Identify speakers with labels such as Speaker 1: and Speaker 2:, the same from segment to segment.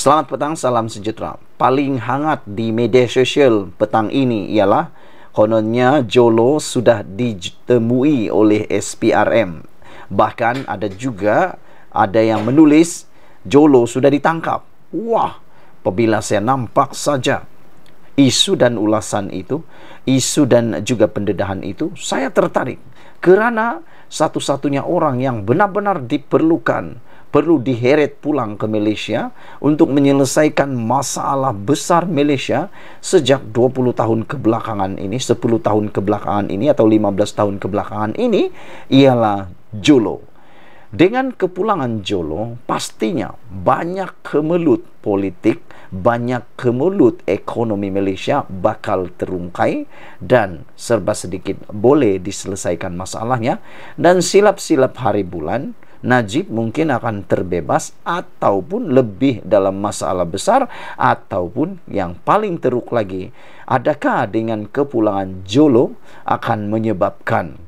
Speaker 1: Selamat petang, salam sejahtera. Paling hangat di media sosial petang ini ialah kononnya Jolo sudah ditemui oleh SPRM. Bahkan ada juga ada yang menulis Jolo sudah ditangkap. Wah, apabila saya nampak saja isu dan ulasan itu, isu dan juga pendedahan itu, saya tertarik. Kerana satu-satunya orang yang benar-benar diperlukan perlu diheret pulang ke Malaysia untuk menyelesaikan masalah besar Malaysia sejak 20 tahun kebelakangan ini, 10 tahun kebelakangan ini atau 15 tahun kebelakangan ini ialah Jolo. Dengan kepulangan Jolo, pastinya banyak kemelut politik, banyak kemelut ekonomi Malaysia bakal terungkai dan serba sedikit boleh diselesaikan masalahnya dan silap-silap hari bulan Najib mungkin akan terbebas ataupun lebih dalam masalah besar ataupun yang paling teruk lagi adakah dengan kepulangan Jolo akan menyebabkan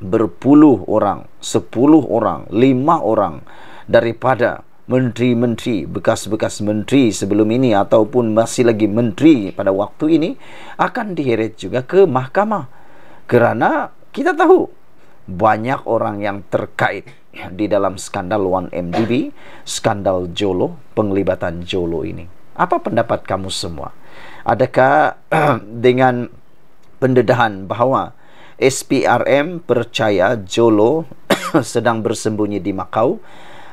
Speaker 1: berpuluh orang, sepuluh orang, lima orang daripada menteri-menteri, bekas-bekas menteri sebelum ini ataupun masih lagi menteri pada waktu ini akan diheret juga ke mahkamah kerana kita tahu banyak orang yang terkait di dalam skandal 1MDB, skandal Jolo, penglibatan Jolo ini. Apa pendapat kamu semua? Adakah dengan pendedahan bahawa SPRM percaya Jolo sedang bersembunyi di Makau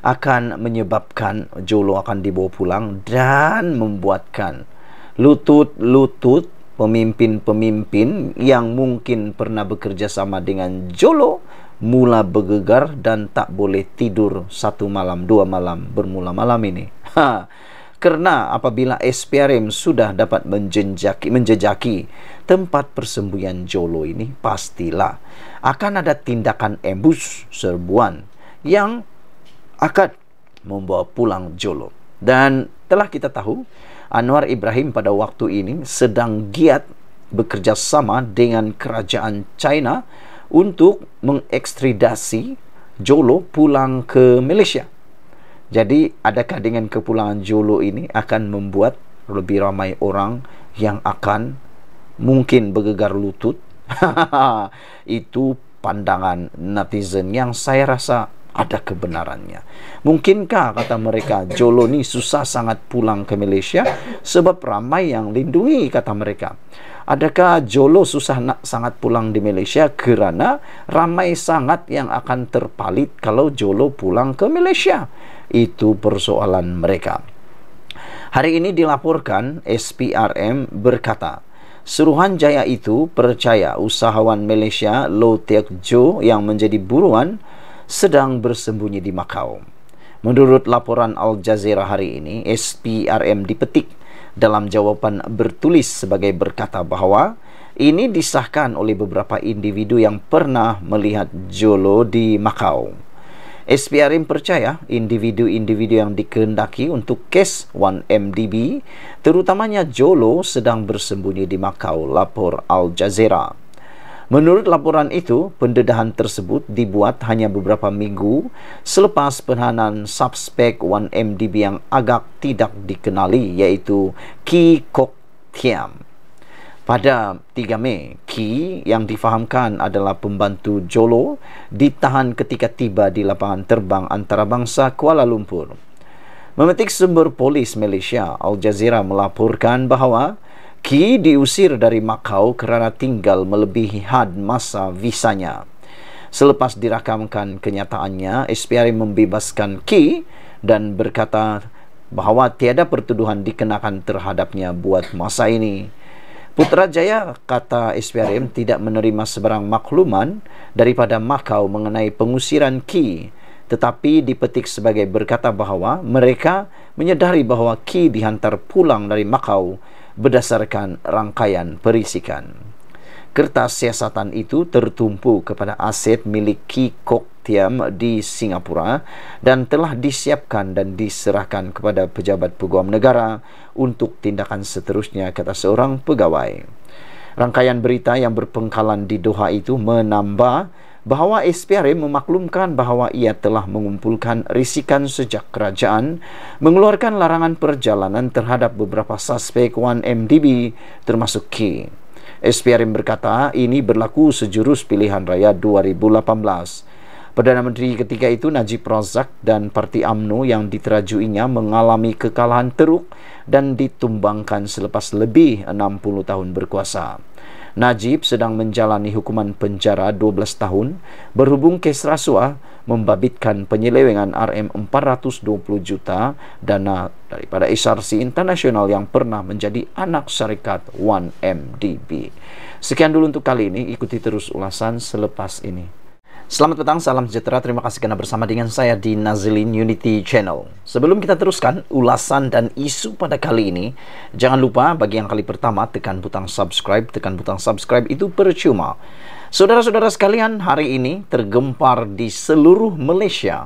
Speaker 1: akan menyebabkan Jolo akan dibawa pulang dan membuatkan lutut-lutut pemimpin-pemimpin yang mungkin pernah bekerja sama dengan Jolo mula bergegar dan tak boleh tidur satu malam dua malam bermula malam ini. Ha. Kerana apabila SPRM sudah dapat menjejaki, menjejaki tempat persembunyian Jolo ini pastilah akan ada tindakan embus serbuan yang akan membawa pulang Jolo. Dan telah kita tahu Anwar Ibrahim pada waktu ini sedang giat bekerjasama dengan kerajaan China untuk mengekstradisi Jolo pulang ke Malaysia. Jadi adakah dengan kepulangan Jolo ini akan membuat lebih ramai orang yang akan mungkin bergegar lutut? Itu pandangan netizen yang saya rasa ada kebenarannya. Mungkinkah kata mereka Jolo ini susah sangat pulang ke Malaysia sebab ramai yang lindungi kata mereka. Adakah Jolo susah nak sangat pulang di Malaysia kerana ramai sangat yang akan terpalit kalau Jolo pulang ke Malaysia? Itu persoalan mereka. Hari ini dilaporkan SPRM berkata, Suruhan Jaya itu percaya usahawan Malaysia Lo Teok Jo yang menjadi buruan sedang bersembunyi di Makau. Menurut laporan Al Jazeera hari ini, SPRM dipetik dalam jawapan bertulis sebagai berkata bahawa ini disahkan oleh beberapa individu yang pernah melihat Jolo di Macau. SPRM percaya individu-individu yang dikehendaki untuk kes 1MDB terutamanya Jolo sedang bersembunyi di Macau lapor Al Jazeera. Menurut laporan itu, pendedahan tersebut dibuat hanya beberapa minggu selepas penahanan suspek 1MDB yang agak tidak dikenali yaitu Ki Kok Thiam. Pada 3 Mei, Ki yang difahamkan adalah pembantu Jolo ditahan ketika tiba di lapangan terbang antarabangsa Kuala Lumpur. Memetik sumber polis Malaysia, Al Jazeera melaporkan bahawa Ki diusir dari Makau kerana tinggal melebihi had masa visanya. Selepas dirakamkan kenyataannya, SPR membebaskan Ki dan berkata bahawa tiada pertuduhan dikenakan terhadapnya buat masa ini. Putrajaya kata SPRM tidak menerima sebarang makluman daripada Makau mengenai pengusiran Ki tetapi dipetik sebagai berkata bahawa mereka menyedari bahawa Ki dihantar pulang dari Makau berdasarkan rangkaian perisikan. Kertas siasatan itu tertumpu kepada aset milik Kikok Tiam di Singapura dan telah disiapkan dan diserahkan kepada pejabat peguam negara untuk tindakan seterusnya kata seorang pegawai. Rangkaian berita yang berpengkalan di Doha itu menambah bahawa SPRM memaklumkan bahawa ia telah mengumpulkan risikan sejak kerajaan mengeluarkan larangan perjalanan terhadap beberapa suspek 1MDB termasuk K. SPRM berkata ini berlaku sejurus pilihan raya 2018. Perdana Menteri ketika itu Najib Razak dan Parti AMNO yang diterajuinya mengalami kekalahan teruk dan ditumbangkan selepas lebih 60 tahun berkuasa. Najib sedang menjalani hukuman penjara 12 tahun berhubung kes rasuah membabitkan penyelewengan RM420 juta dana daripada SRC Internasional yang pernah menjadi anak syarikat 1MDB. Sekian dulu untuk kali ini, ikuti terus ulasan selepas ini. Selamat petang, salam sejahtera. Terima kasih karena bersama dengan saya di Nazilin Unity Channel. Sebelum kita teruskan ulasan dan isu pada kali ini, jangan lupa bagi yang kali pertama tekan butang subscribe, tekan butang subscribe itu percuma. Saudara-saudara sekalian, hari ini tergempar di seluruh Malaysia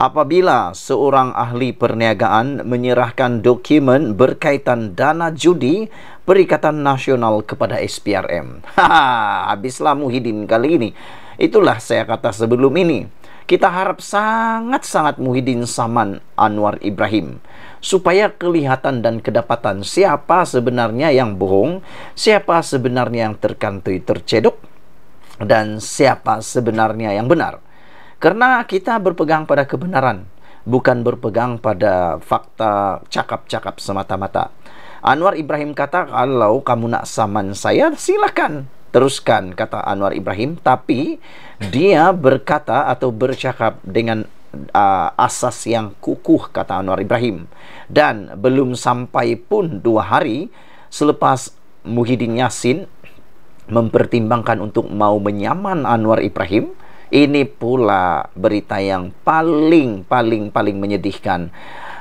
Speaker 1: apabila seorang ahli perniagaan menyerahkan dokumen berkaitan dana judi Perikatan Nasional kepada SPRM. Ha, habislah Muhyiddin kali ini. Itulah saya kata sebelum ini. Kita harap sangat-sangat Muhyiddin Saman Anwar Ibrahim supaya kelihatan dan kedapatan siapa sebenarnya yang bohong, siapa sebenarnya yang terkantui tercedok, dan siapa sebenarnya yang benar. Karena kita berpegang pada kebenaran, bukan berpegang pada fakta cakap-cakap semata-mata. Anwar Ibrahim kata, kalau kamu nak saman saya, silakan. teruskan kata Anwar Ibrahim tapi hmm. dia berkata atau bercakap dengan uh, asas yang kukuh kata Anwar Ibrahim dan belum sampai pun dua hari selepas Muhyiddin Yassin mempertimbangkan untuk mau menyaman Anwar Ibrahim ini pula berita yang paling paling paling menyedihkan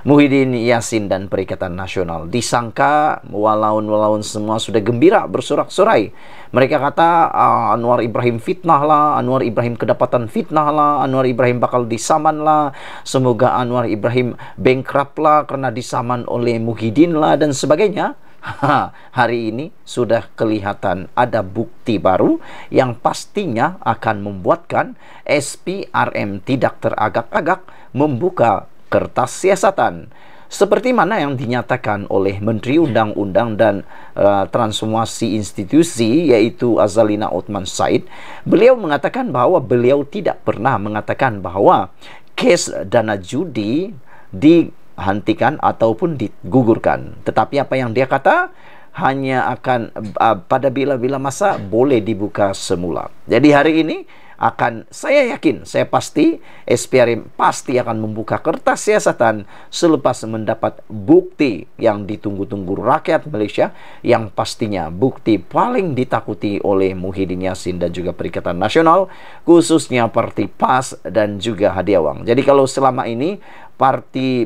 Speaker 1: Muhyiddin Yassin dan Perikatan Nasional. Disangka walaun-walaun semua sudah gembira bersorak-sorai. Mereka kata uh, Anwar Ibrahim fitnah lah, Anwar Ibrahim kedapatan fitnah lah, Anwar Ibrahim bakal disaman lah, semoga Anwar Ibrahim bankrupt lah karena disaman oleh Muhyiddin lah dan sebagainya. Ha, hari ini sudah kelihatan ada bukti baru yang pastinya akan membuatkan SPRM tidak teragak-agak membuka kertas siasatan seperti mana yang dinyatakan oleh Menteri Undang-Undang dan uh, Transformasi Institusi yaitu Azalina Othman Said beliau mengatakan bahawa beliau tidak pernah mengatakan bahawa kes dana judi dihentikan ataupun digugurkan tetapi apa yang dia kata hanya akan uh, pada bila-bila masa boleh dibuka semula jadi hari ini akan saya yakin, saya pasti SPRM pasti akan membuka kertas siasatan selepas mendapat bukti yang ditunggu-tunggu rakyat Malaysia yang pastinya bukti paling ditakuti oleh Muhyiddin Yassin dan juga Perikatan Nasional khususnya Parti PAS dan juga Wang. Jadi kalau selama ini Parti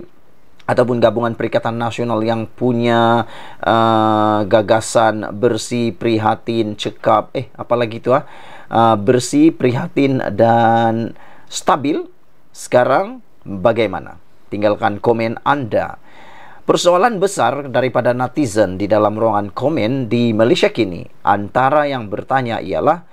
Speaker 1: ataupun gabungan Perikatan Nasional yang punya uh, gagasan bersih, prihatin, cekap, eh apalagi itu ah Ah, bersih, prihatin dan stabil sekarang bagaimana? Tinggalkan komen anda. Persoalan besar daripada netizen di dalam ruangan komen di Malaysia kini antara yang bertanya ialah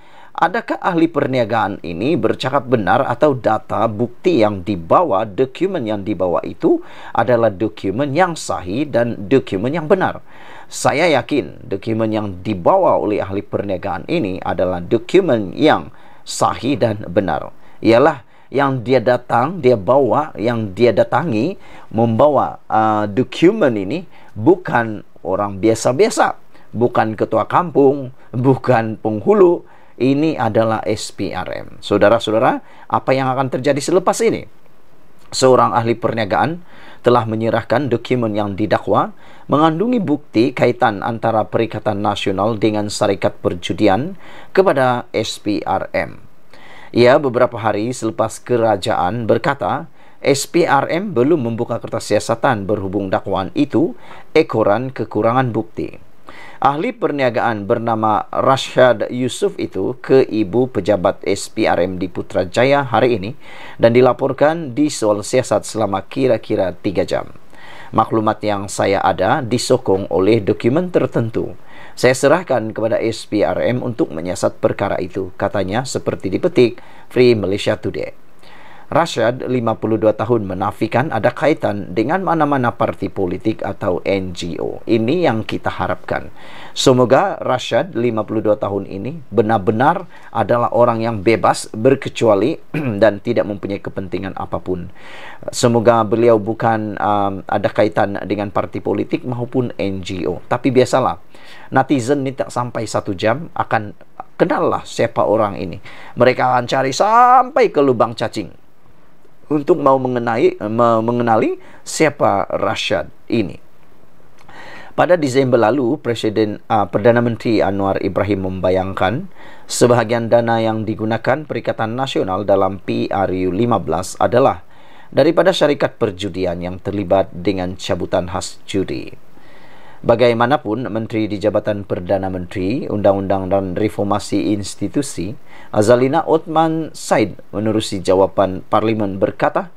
Speaker 1: Adakah ahli perniagaan ini bercakap benar atau data bukti yang dibawa, dokumen yang dibawa itu adalah dokumen yang sahih dan dokumen yang benar? Saya yakin dokumen yang dibawa oleh ahli perniagaan ini adalah dokumen yang sahih dan benar. Ialah yang dia datang, dia bawa, yang dia datangi membawa uh, dokumen ini bukan orang biasa-biasa, bukan ketua kampung, bukan penghulu, ini adalah SPRM. Saudara-saudara, apa yang akan terjadi selepas ini? Seorang ahli perniagaan telah menyerahkan dokumen yang didakwa mengandungi bukti kaitan antara Perikatan Nasional dengan Syarikat Perjudian kepada SPRM. Ia beberapa hari selepas kerajaan berkata SPRM belum membuka kertas siasatan berhubung dakwaan itu ekoran kekurangan bukti. Ahli perniagaan bernama Rashad Yusuf itu ke ibu pejabat SPRM di Putrajaya hari ini dan dilaporkan di soal siasat selama kira-kira 3 jam. Maklumat yang saya ada disokong oleh dokumen tertentu. Saya serahkan kepada SPRM untuk menyiasat perkara itu, katanya seperti dipetik Free Malaysia Today. Rashad, 52 tahun, menafikan ada kaitan dengan mana-mana parti politik atau NGO. Ini yang kita harapkan. Semoga Rashad, 52 tahun ini, benar-benar adalah orang yang bebas, berkecuali dan tidak mempunyai kepentingan apapun. Semoga beliau bukan um, ada kaitan dengan parti politik maupun NGO. Tapi biasalah, netizen ini tak sampai satu jam akan kenal lah siapa orang ini. Mereka akan cari sampai ke lubang cacing untuk mau mengenai eh, mengenali siapa Rashad ini. Pada Disember lalu, Presiden uh, Perdana Menteri Anwar Ibrahim membayangkan sebahagian dana yang digunakan Perikatan Nasional dalam PRU 15 adalah daripada syarikat perjudian yang terlibat dengan cabutan khas judi. Bagaimanapun Menteri di Jabatan Perdana Menteri Undang-Undang dan Reformasi Institusi Azalina Othman Said menerusi jawapan Parlimen berkata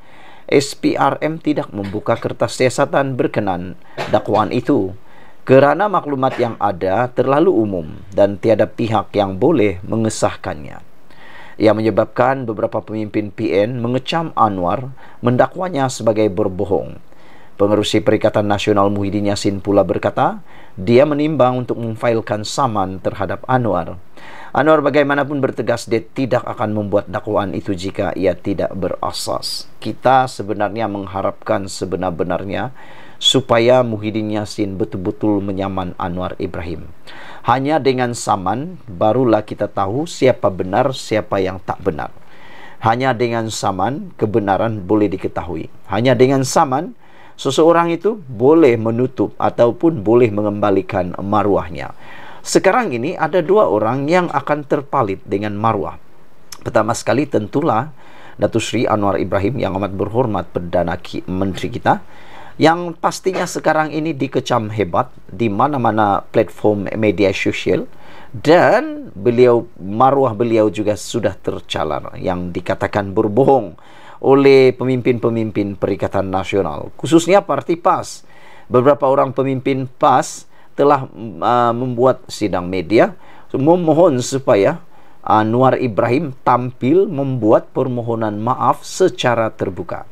Speaker 1: SPRM tidak membuka kertas siasatan berkenan dakwaan itu kerana maklumat yang ada terlalu umum dan tiada pihak yang boleh mengesahkannya. Ia menyebabkan beberapa pemimpin PN mengecam Anwar mendakwanya sebagai berbohong. Pengerusi Perikatan Nasional Muhyiddin Yassin pula berkata, dia menimbang untuk memfailkan saman terhadap Anwar. Anwar bagaimanapun bertegas dia tidak akan membuat dakwaan itu jika ia tidak berasas. Kita sebenarnya mengharapkan sebenar-benarnya supaya Muhyiddin Yassin betul-betul menyaman Anwar Ibrahim. Hanya dengan saman barulah kita tahu siapa benar siapa yang tak benar. Hanya dengan saman kebenaran boleh diketahui. Hanya dengan saman seseorang itu boleh menutup ataupun boleh mengembalikan maruahnya. Sekarang ini ada dua orang yang akan terpalit dengan maruah. Pertama sekali tentulah Datu Sri Anwar Ibrahim yang amat berhormat Perdana Menteri kita yang pastinya sekarang ini dikecam hebat di mana-mana platform media sosial dan beliau maruah beliau juga sudah tercalar yang dikatakan berbohong oleh pemimpin-pemimpin Perikatan Nasional khususnya parti PAS beberapa orang pemimpin PAS telah uh, membuat sidang media memohon supaya Anwar uh, Ibrahim tampil membuat permohonan maaf secara terbuka.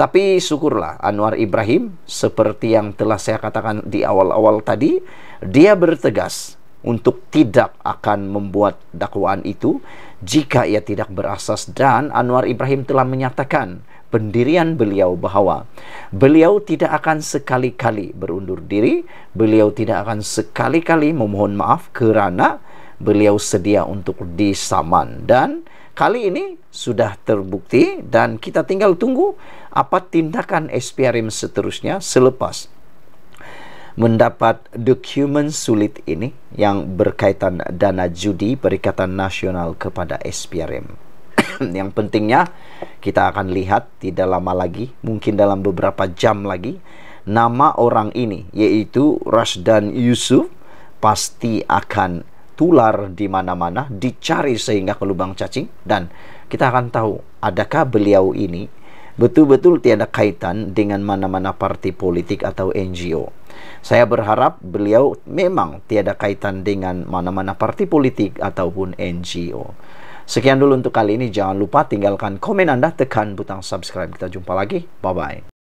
Speaker 1: Tapi syukurlah Anwar uh, Ibrahim seperti yang telah saya katakan di awal-awal tadi, dia bertegas untuk tidak akan membuat dakwaan itu jika ia tidak berasas dan Anwar Ibrahim telah menyatakan pendirian beliau bahawa beliau tidak akan sekali-kali berundur diri, beliau tidak akan sekali-kali memohon maaf kerana beliau sedia untuk disaman dan kali ini sudah terbukti dan kita tinggal tunggu apa tindakan SPRM seterusnya selepas mendapat dokumen sulit ini yang berkaitan dana judi Perikatan Nasional kepada SPRM. yang pentingnya kita akan lihat tidak lama lagi, mungkin dalam beberapa jam lagi, nama orang ini yaitu Rasdan Yusuf pasti akan tular di mana-mana, dicari sehingga ke lubang cacing dan kita akan tahu adakah beliau ini betul-betul tiada kaitan dengan mana-mana parti politik atau NGO. Saya berharap beliau memang tiada kaitan dengan mana-mana parti politik ataupun NGO. Sekian dulu untuk kali ini. Jangan lupa tinggalkan komen anda, tekan butang subscribe. Kita jumpa lagi. Bye-bye.